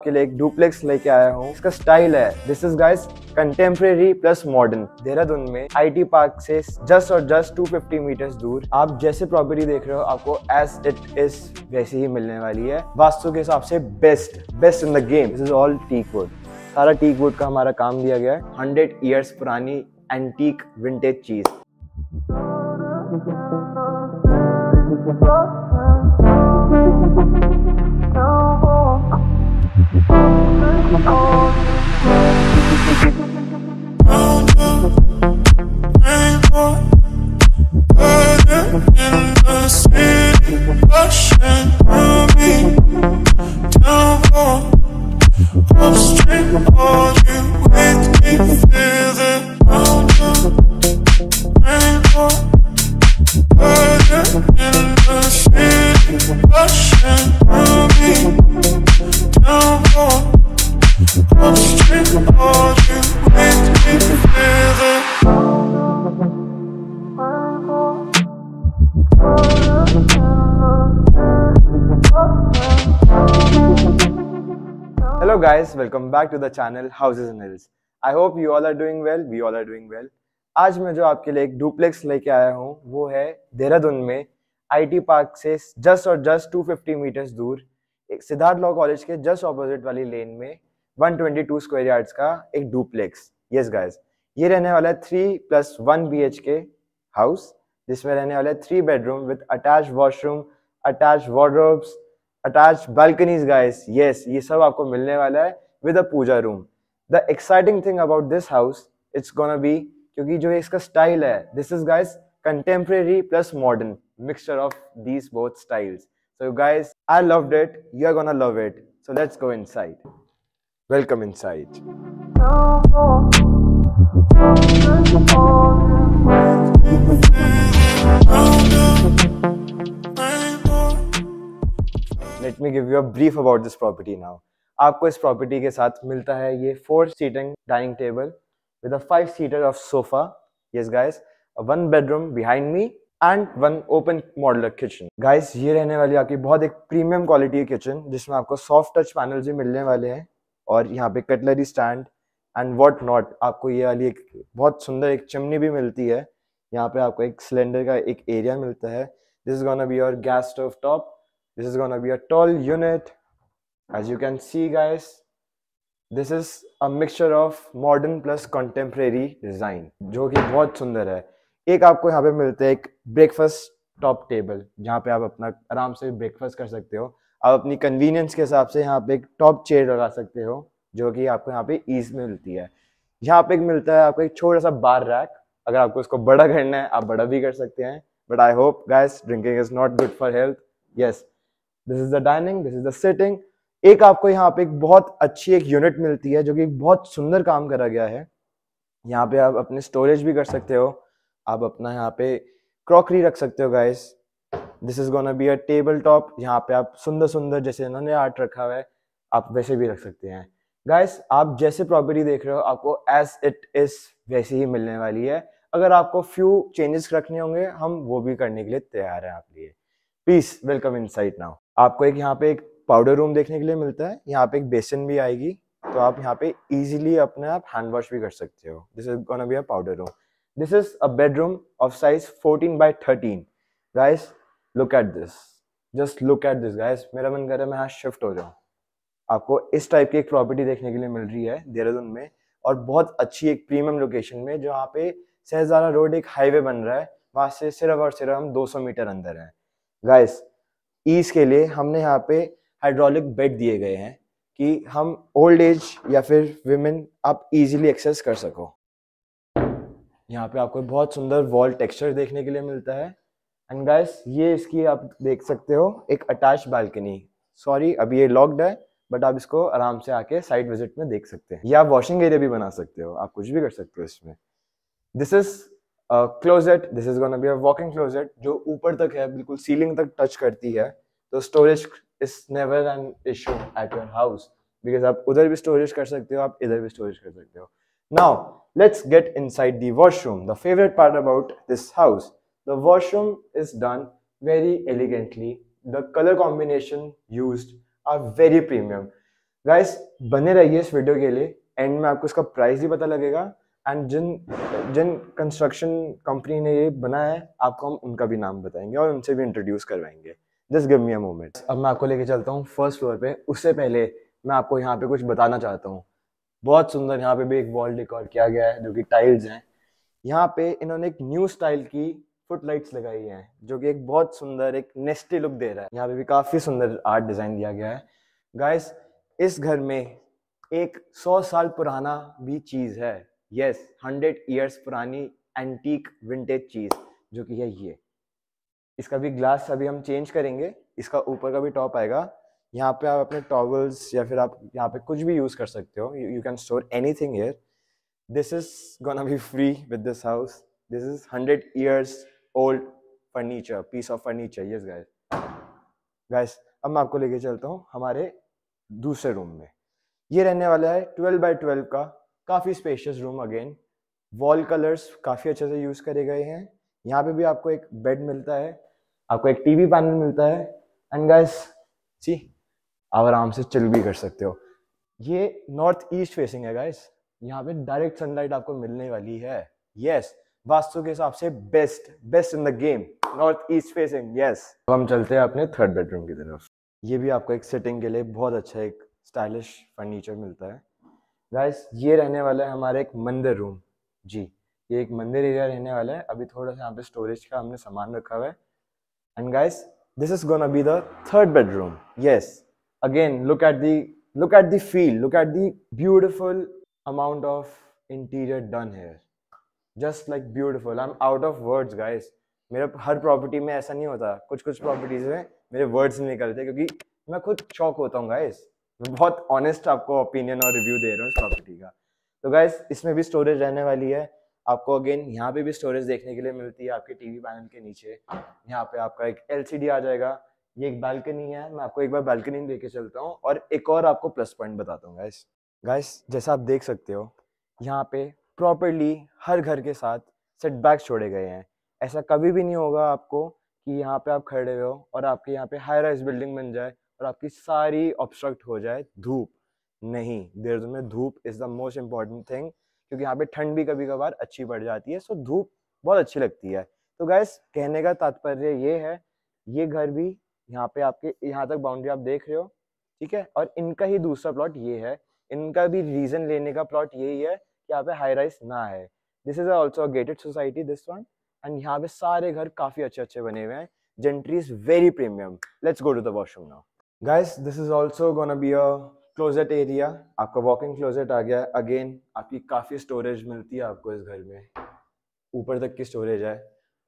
आपके लिए एक डुप्लेक्स लेके आया हूँ इसका स्टाइल है this is guys contemporary plus modern Dehradun में आई पार्क से जस्ट और जस्ट फिफ्टी मीटर्स दूर आप जैसे प्रॉपर्टी देख रहे हो आपको एज इट इज वैसे ही मिलने वाली है वास्तु के हिसाब से best best in the game this is all teak code सारा टीक वुड का हमारा काम दिया गया है हंड्रेड ईयर्स पुरानी एंटीक विंटेज चीज Thank you. Oh. Hello guys, welcome back to the channel Houses and Hills. I hope you all are doing well, we all are doing well. आज मैं जो आपके लिए एक डुप्लेक्स लेके आया हूँ वो है देहरादून में आईटी पार्क से जस्ट और जस्ट 250 मीटर्स दूर एक सिद्धार्थ लॉ कॉलेज के जस्ट ऑपोजिट वाली लेन में 122 स्क्वायर यार्ड्स का एक डुप्लेक्स यस गाइस ये रहने वाला है three plus one B H K house जिसमें रहने वाला है three bedroom with attach washroom attach wardrobes attach balconies guys yes ये सब आपको मिलने वाला है with a puja room the exciting thing about this house it's gonna be क्योंकि जो इसका स्टाइल है this is guys contemporary plus modern mixture of these both styles so guys I love it you are gonna love it so let's go inside Welcome inside. Let me give you a brief about this property now. आपको इस property के साथ मिलता है ये four seating dining table with a five seater of sofa yes guys one bedroom behind me and one open modular kitchen guys ये रहने वाली आपकी बहुत एक प्रीमियम क्वालिटी की किचन जिसमें आपको सॉफ्ट टच पैनल भी मिलने वाले हैं और यहाँ पे cutlery stand and what not आपको ये वाली एक बहुत सुंदर एक चिमनी भी मिलती है यहाँ पे आपको एक सिलेंडर का एक एरिया मिलता है this is gonna be your gas stove top this is gonna be your tall unit as you can see guys this is a mixture of modern plus contemporary design जो कि बहुत सुंदर है एक आपको यहाँ पे मिलता है एक ब्रेकफास्ट टॉप टेबल जहाँ पे आप अपना आराम से ब्रेकफास्ट कर सकते हो आप अपनी कन्वीनियंस के हिसाब से यहाँ पे एक टॉप चेयर लगा सकते हो जो कि आपको यहाँ पे ईज मिलती है यहाँ पे एक मिलता है आपको एक छोटा सा बार रैक अगर आपको इसको बड़ा करना है आप बड़ा भी कर सकते हैं but I hope guys drinking is not good for health yes this is the dining this is the sitting एक आपको यहाँ पे एक बहुत अच्छी एक यूनिट मिलती है जो कि बहुत सुंदर काम करा गया है यहाँ पे आप अपने स्टोरेज भी कर सकते हो आप अपना यहाँ पे क्रॉकरी रख सकते हो guys this is gonna be a table top यहाँ पे आप सुंदर सुंदर जैसे इन्होंने आर्ट रखा हुआ है आप वैसे भी रख सकते हैं गाइस आप जैसे प्रॉपर्टी देख रहे हो आपको एज इट इज वैसे ही मिलने वाली है अगर आपको फ्यू चेंजेस रखने होंगे हम वो भी करने के लिए तैयार हैं आपके लिए प्लीज वेलकम इन नाउ आपको एक यहाँ पे एक पाउडर रूम देखने के लिए मिलता है यहाँ पे एक बेसन भी आएगी तो आप यहाँ पे इजीली अपने आप हैंड वॉश भी कर सकते हो this is gonna be a powder room this is a bedroom of size 14 by 13 guys look at this just look at this guys मेरा मन कर रहा है मैं यहाँ शिफ्ट हो जाऊँ आपको इस टाइप की एक प्रॉपर्टी देखने के लिए मिल रही है देहरादून में और बहुत अच्छी एक प्रीमियम लोकेशन में जहाँ पे सहजारा रोड एक हाईवे बन रहा है वहाँ से सिर्फ और सिर्फ हम 200 मीटर अंदर हैं गाइस ईज के लिए हमने यहाँ पे हाइड्रोलिक बेड दिए गए हैं कि हम ओल्ड एज या फिर विमेन आप इजीली एक्सेस कर सको यहाँ पे आपको बहुत सुंदर वॉल टेक्सचर देखने के लिए मिलता है एंड गाइस ये इसकी आप देख सकते हो एक अटैच बालकनी सॉरी अभी ये लॉक्ड है बट आप इसको आराम से आके साइड विजिट में देख सकते हैं या वॉशिंग एरिया भी बना सकते हो आप कुछ भी कर सकते हो इसमें this is closet this is gonna be a walking closet जो ऊपर तक है बिल्कुल सीलिंग तक टच करती है तो storage is never an issue at your house because आप उधर भी स्टोरेज कर सकते हो आप इधर भी स्टोरेज कर सकते हो now let's get inside the washroom the favourite part about this house The washroom is done very elegantly. The color combination used are very premium. Guys, बने रहिए इस वीडियो के लिए एंड में आपको इसका प्राइस भी पता लगेगा एंड जिन जिन कंस्ट्रक्शन कंपनी ने ये बनाया है आपको हम उनका भी नाम बताएंगे और उनसे भी इंट्रोड्यूस करवाएंगे just give me a moment अब मैं आपको लेके चलता हूँ फर्स्ट फ्लोर पे उससे पहले मैं आपको यहाँ पे कुछ बताना चाहता हूँ बहुत सुंदर यहाँ पे भी एक वॉल डेकोर किया गया है जो कि टाइल्स हैं यहाँ पे इन्होंने एक न्यू स्टाइल की फुट लाइट्स लगाई हैं जो कि एक बहुत सुंदर एक नेस्टी लुक दे रहा है यहाँ पे भी काफ़ी सुंदर आर्ट डिज़ाइन दिया गया है गाइस इस घर में एक सौ साल पुराना भी चीज़ है यस हंड्रेड ईयर्स पुरानी एंटीक विंटेज चीज़ जो कि है ये इसका भी ग्लास अभी हम चेंज करेंगे इसका ऊपर का भी टॉप आएगा यहाँ पे आप अपने टॉवल्स या फिर आप यहाँ पे कुछ भी यूज़ कर सकते हो you can store anything this is gonna be free with this house this is hundred years old furniture piece of furniture yes guys guys अब मैं आपको लेके चलता हूँ हमारे दूसरे रूम में ये रहने वाला है ट्वेल्व बाई ट्वेल्व का काफ़ी spacious room again wall colours काफ़ी अच्छे से यूज़ करे गए हैं यहाँ पे भी आपको एक बेड मिलता है आपको एक टीवी पैनल मिलता है एंड गाइस सी आप आराम से चिल भी कर सकते हो ये नॉर्थ ईस्ट फेसिंग है गाइस यहाँ पे डायरेक्ट सनलाइट आपको मिलने वाली है यस yes, वास्तु के हिसाब से best best in the game north east facing yes अब हम चलते हैं अपने थर्ड बेडरूम की तरफ ये भी आपको एक सेटिंग के लिए बहुत अच्छा एक स्टाइलिश फर्नीचर मिलता है गाइस ये रहने वाला है हमारे एक मंदिर रूम जी ये एक मंदिर एरिया रहने वाला है अभी थोड़ा सा यहाँ पे स्टोरेज का हमने सामान रखा हुआ है and guys this is gonna be the third bedroom yes again look at the look at the feel look at the beautiful amount of interior done here just like beautiful I am out of words guys मेरे हर property में ऐसा नहीं होता कुछ कुछ properties में मेरे वर्ड्स नहीं निकलते क्योंकि मैं खुद शौक होता हूँ गाइस मैं बहुत ऑनेस्ट आपको ओपिनियन और रिव्यू दे रहा हूँ इस प्रॉपर्टी का तो गाइस इसमें भी स्टोरेज रहने वाली है आपको अगेन यहाँ पे भी स्टोरेज देखने के लिए मिलती है आपके टीवी पैनल के नीचे यहाँ पे आपका एक एलसीडी आ जाएगा ये एक बालकनी है मैं आपको एक बार बालकनी लेके चलता हूँ और एक और आपको प्लस पॉइंट बताता हूँ गाइस गाइस जैसा आप देख सकते हो यहाँ पे प्रॉपरली हर घर के साथ सेटबैक्स छोड़े गए हैं ऐसा कभी भी नहीं होगा आपको कि यहाँ पे आप खड़े हो और आपके यहाँ पे हाई राइज बिल्डिंग बन जाए और आपकी सारी ऑब्स्ट्रक्ट हो जाए धूप नहीं देर में धूप is the most important thing क्योंकि यहाँ पे ठंड भी कभी कभार अच्छी पड़ जाती है सो धूप बहुत अच्छी लगती है तो गैस कहने का तात्पर्य ये है ये घर भी यहाँ पे आपके यहाँ तक बाउंड्री आप देख रहे हो ठीक है और इनका ही दूसरा प्लॉट ये है इनका भी रीज़न लेने का प्लॉट यही है यहाँ पे हाई राइज ना है this is also gated society this one and यहाँ पे सारे घर काफी अच्छे अच्छे बने हुए हैं gentry is very premium let's go to the washroom now guys this is also gonna be a closet area आपका वॉकिंग क्लोजेट आ गया अगेन आपकी काफ़ी स्टोरेज मिलती है आपको इस घर में ऊपर तक की स्टोरेज है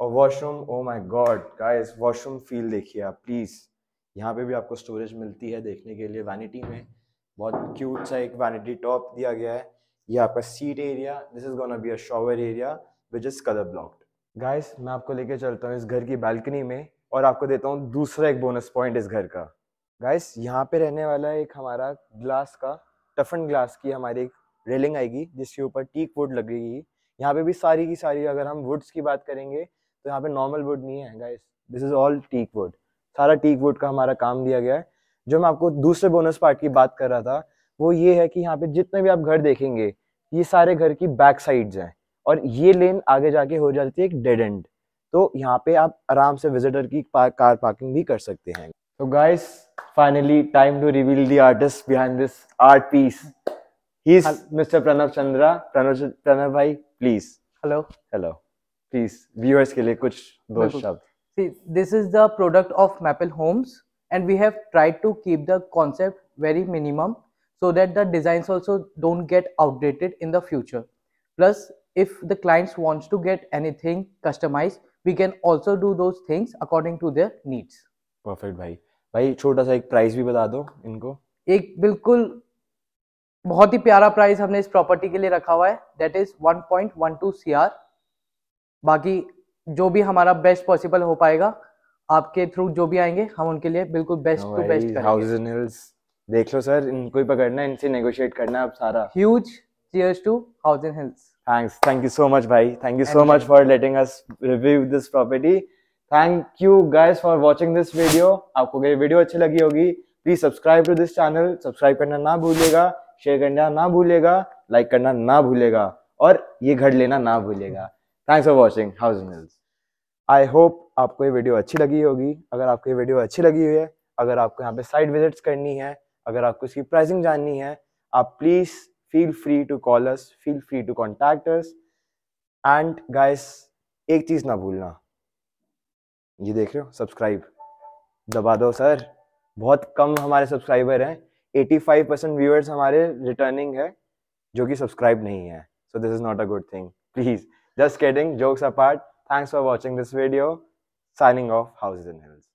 और washroom oh my god guys washroom feel देखिए आप प्लीज़ यहाँ पे भी आपको स्टोरेज मिलती है देखने के लिए वैनिटी में बहुत क्यूट सा एक वैनिटी टॉप दिया गया है ये आपका seat area this is gonna be a shower area which is colour blocked guys मैं आपको लेके चलता हूँ इस घर की बालकनी में और आपको देता हूँ दूसरा एक बोनस पॉइंट इस घर का गाइस यहाँ पे रहने वाला एक हमारा ग्लास का टफन ग्लास की हमारी एक रेलिंग आएगी जिसके ऊपर टीक वुड लगेगी यहाँ पे भी सारी की सारी अगर हम वुड्स की बात करेंगे तो यहाँ पे नॉर्मल वुड नहीं है guys this is all teak wood सारा टीक वुड का हमारा काम दिया गया है जो मैं आपको दूसरे बोनस पार्ट की बात कर रहा था वो ये है कि यहाँ पे जितने भी आप घर देखेंगे ये सारे घर की बैक साइड्स हैं और ये लेन आगे जाके हो जाती है एक डेड एंड तो यहाँ पे आप आराम से विजिटर की पार, कार पार्किंग भी कर सकते हैं तो guys finally time to reveal the artist behind this art piece he is mister Pranav Chandra Pranav Pranav भाई please hello hello please viewers के लिए कुछ दो शब्द See, this is the product of Maple Homes and we have tried to keep the concept very minimum so that the designs also don't get outdated in the future plus if the clients wants to get anything customized we can also do those things according to their needs perfect bhai bhai छोटा sa ek price bhi bata do inko ek bilkul बहुत ही प्यारा price हमने इस property के लिए रखा हुआ है दैट इज 1.12 सीआर बाकी जो भी हमारा बेस्ट पॉसिबल हो पाएगा आपके थ्रू जो भी आएंगे हम उनके लिए बिल्कुल बेस्ट टू बेस्ट हाउसेस देख लो सर इनको ही पकड़ना इनसे नेगोशिएट करना अब सारा huge cheers to House in Hills thanks thank you so much भाई thank you so much for letting us review this property thank you guys for watching this video आपको ये वीडियो अच्छी लगी होगी please subscribe to this channel subscribe करना ना भूलिएगा share करना ना भूलिएगा लाइक करना ना भूलिएगा और ये घर लेना ना भूलिएगा thanks for watching House in Hills I hope आपको ये वीडियो अच्छी लगी होगी अगर आपको ये वीडियो अच्छी लगी हुई है अगर आपको यहाँ पे साइड विजिट्स करनी है अगर आपको इसकी प्राइसिंग जाननी है आप please feel free to call us feel free to contact us and guys एक चीज़ ना भूलना ये देख रहे हो सब्सक्राइब दबा दो सर बहुत कम हमारे सब्सक्राइबर हैं 85 परसेंट व्यूअर्स हमारे रिटर्निंग है जो कि सब्सक्राइब नहीं है so this is not a good thing please just getting jokes apart thanks for watching this video signing off House in hills